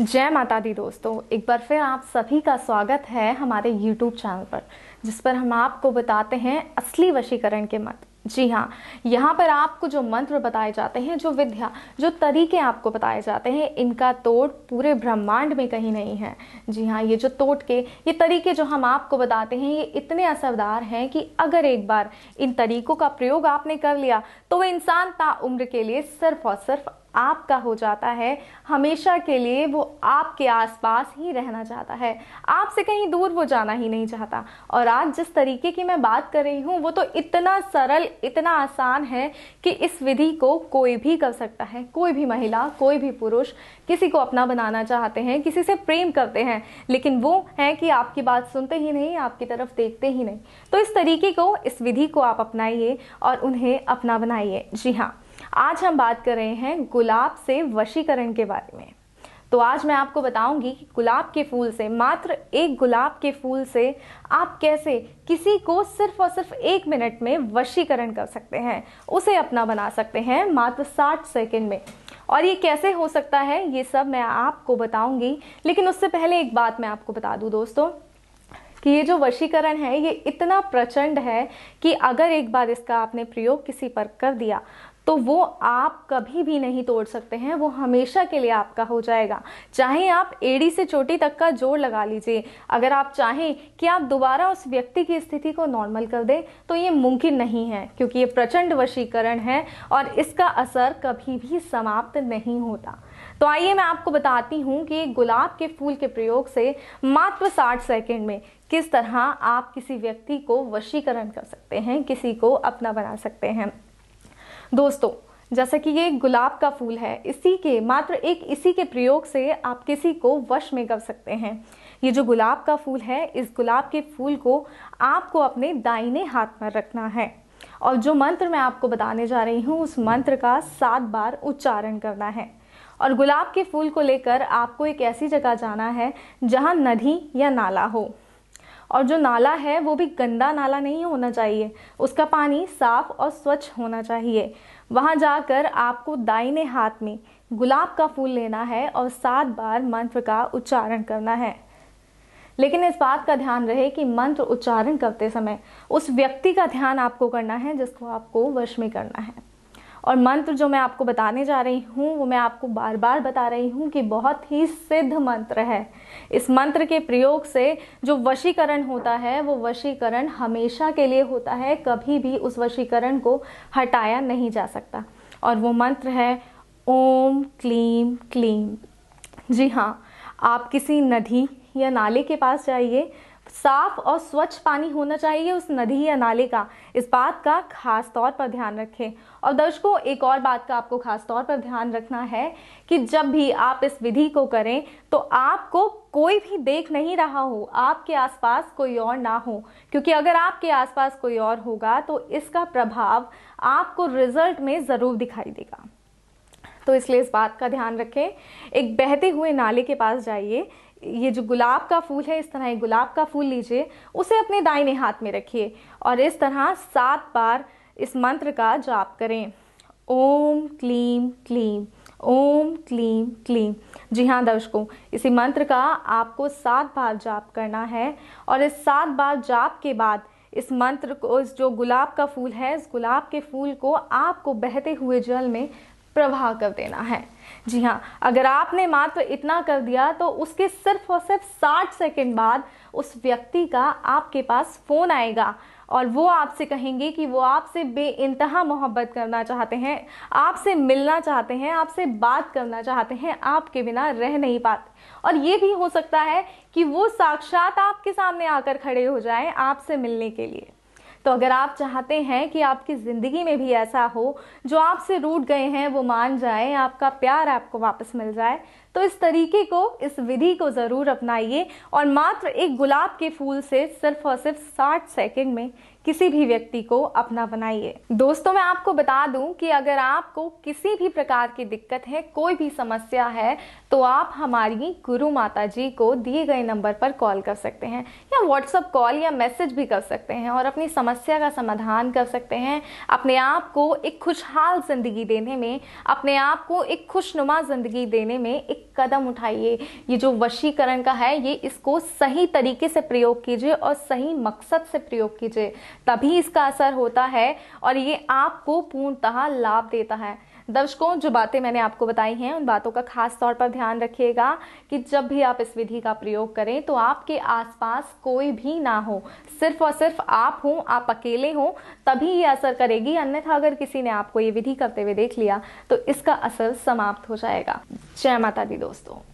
जय माता दी दोस्तों एक बार फिर आप सभी का स्वागत है हमारे YouTube चैनल पर जिस पर हम आपको बताते हैं असली वशीकरण के मंत्र जी हाँ यहाँ पर आपको जो मंत्र बताए जाते हैं जो विद्या जो तरीके आपको बताए जाते हैं इनका तोड़ पूरे ब्रह्मांड में कहीं नहीं है जी हाँ ये जो तोड़ के ये तरीके जो हम आपको बताते हैं ये इतने असरदार हैं कि अगर एक बार इन तरीकों का प्रयोग आपने कर लिया तो वह इंसान ता उम्र के लिए सिर्फ और सिर्फ आपका हो जाता है हमेशा के लिए वो आपके आसपास ही रहना चाहता है आपसे कहीं दूर वो जाना ही नहीं चाहता और आज जिस तरीके की मैं बात कर रही हूँ वो तो इतना सरल इतना आसान है कि इस विधि को कोई भी कर सकता है कोई भी महिला कोई भी पुरुष किसी को अपना बनाना चाहते हैं किसी से प्रेम करते हैं लेकिन वो है कि आपकी बात सुनते ही नहीं आपकी तरफ देखते ही नहीं तो इस तरीके को इस विधि को आप अपनाइए और उन्हें अपना बनाइए जी हाँ आज हम बात कर रहे हैं गुलाब से वशीकरण के बारे में तो आज मैं आपको बताऊंगी कि गुलाब के फूल से मात्र एक गुलाब के फूल से आप कैसे किसी को सिर्फ और सिर्फ एक मिनट में वशीकरण कर सकते हैं उसे अपना बना सकते हैं मात्र साठ सेकेंड में और ये कैसे हो सकता है ये सब मैं आपको बताऊंगी लेकिन उससे पहले एक बात मैं आपको बता दूं दोस्तों कि ये जो वशीकरण है ये इतना प्रचंड है कि अगर एक बार इसका आपने प्रयोग किसी पर कर दिया तो वो आप कभी भी नहीं तोड़ सकते हैं वो हमेशा के लिए आपका हो जाएगा चाहे आप एड़ी से चोटी तक का जोड़ लगा लीजिए अगर आप चाहें कि आप दोबारा उस व्यक्ति की स्थिति को नॉर्मल कर दें तो ये मुमकिन नहीं है क्योंकि ये प्रचंड वशीकरण है और इसका असर कभी भी समाप्त नहीं होता तो आइए मैं आपको बताती हूँ कि गुलाब के फूल के प्रयोग से मात्र 60 सेकेंड में किस तरह आप किसी व्यक्ति को वशीकरण कर सकते हैं किसी को अपना बना सकते हैं दोस्तों जैसा कि ये गुलाब का फूल है इसी के मात्र एक इसी के प्रयोग से आप किसी को वश में कर सकते हैं ये जो गुलाब का फूल है इस गुलाब के फूल को आपको अपने दाहिने हाथ में रखना है और जो मंत्र मैं आपको बताने जा रही हूँ उस मंत्र का सात बार उच्चारण करना है और गुलाब के फूल को लेकर आपको एक ऐसी जगह जाना है जहाँ नदी या नाला हो और जो नाला है वो भी गंदा नाला नहीं होना चाहिए उसका पानी साफ और स्वच्छ होना चाहिए वहाँ जाकर आपको दाहिने हाथ में गुलाब का फूल लेना है और सात बार मंत्र का उच्चारण करना है लेकिन इस बात का ध्यान रहे कि मंत्र उच्चारण करते समय उस व्यक्ति का ध्यान आपको करना है जिसको आपको वश में करना है और मंत्र जो मैं आपको बताने जा रही हूँ वो मैं आपको बार बार बता रही हूँ कि बहुत ही सिद्ध मंत्र है इस मंत्र के प्रयोग से जो वशीकरण होता है वो वशीकरण हमेशा के लिए होता है कभी भी उस वशीकरण को हटाया नहीं जा सकता और वो मंत्र है ओम क्लीम क्लीम जी हाँ आप किसी नदी या नाले के पास जाइए साफ और स्वच्छ पानी होना चाहिए उस नदी या नाले का इस बात का खास तौर पर ध्यान रखें और दर्शकों एक और बात का आपको खास तौर पर ध्यान रखना है कि जब भी आप इस विधि को करें तो आपको कोई भी देख नहीं रहा हो आपके आसपास कोई और ना हो क्योंकि अगर आपके आसपास कोई और होगा तो इसका प्रभाव आपको रिजल्ट में ज़रूर दिखाई देगा तो इसलिए इस बात का ध्यान रखें एक बहते हुए नाले के पास जाइए ये जो गुलाब का फूल है इस तरह ये गुलाब का फूल लीजिए उसे अपने दाहिने हाथ में रखिए और इस तरह सात बार इस मंत्र का जाप करें ओम क्लीम क्लीम ओम क्लीम क्लीम जी हाँ दर्शकों इसी मंत्र का आपको सात बार जाप करना है और इस सात बार जाप के बाद इस मंत्र को इस जो गुलाब का फूल है इस गुलाब के फूल को आपको बहते हुए जल में प्रवाह कर देना है जी हाँ अगर आपने मात्र इतना कर दिया तो उसके सिर्फ और सिर्फ साठ सेकेंड बाद उस व्यक्ति का आपके पास फ़ोन आएगा और वो आपसे कहेंगे कि वो आपसे बे इंतहा मोहब्बत करना चाहते हैं आपसे मिलना चाहते हैं आपसे बात करना चाहते हैं आपके बिना रह नहीं पाते और ये भी हो सकता है कि वो साक्षात आपके सामने आकर खड़े हो जाए आपसे मिलने के लिए तो अगर आप चाहते हैं कि आपकी ज़िंदगी में भी ऐसा हो जो आपसे रूट गए हैं वो मान जाए आपका प्यार आपको वापस मिल जाए तो इस तरीके को इस विधि को ज़रूर अपनाइए और मात्र एक गुलाब के फूल से सिर्फ और सिर्फ साठ सेकेंड में किसी भी व्यक्ति को अपना बनाइए दोस्तों मैं आपको बता दूं कि अगर आपको किसी भी प्रकार की दिक्कत है कोई भी समस्या है तो आप हमारी गुरु माता जी को दिए गए नंबर पर कॉल कर सकते हैं या व्हाट्सअप कॉल या मैसेज भी कर सकते हैं और अपनी समस्या का समाधान कर सकते हैं अपने आप को एक खुशहाल ज़िंदगी देने में अपने आप को एक खुशनुमा ज़िंदगी देने में एक कदम उठाइए ये जो वशीकरण का है ये इसको सही तरीके से प्रयोग कीजिए और सही मकसद से प्रयोग कीजिए तभी इसका असर होता है और ये आपको पूर्णतः लाभ देता है दर्शकों जो बातें मैंने आपको बताई हैं उन बातों का खास तौर पर ध्यान रखिएगा कि जब भी आप इस विधि का प्रयोग करें तो आपके आसपास कोई भी ना हो सिर्फ और सिर्फ आप हो आप अकेले हों तभी ये असर करेगी अन्यथा अगर किसी ने आपको ये विधि करते हुए देख लिया तो इसका असर समाप्त हो जाएगा जय माता दी दोस्तों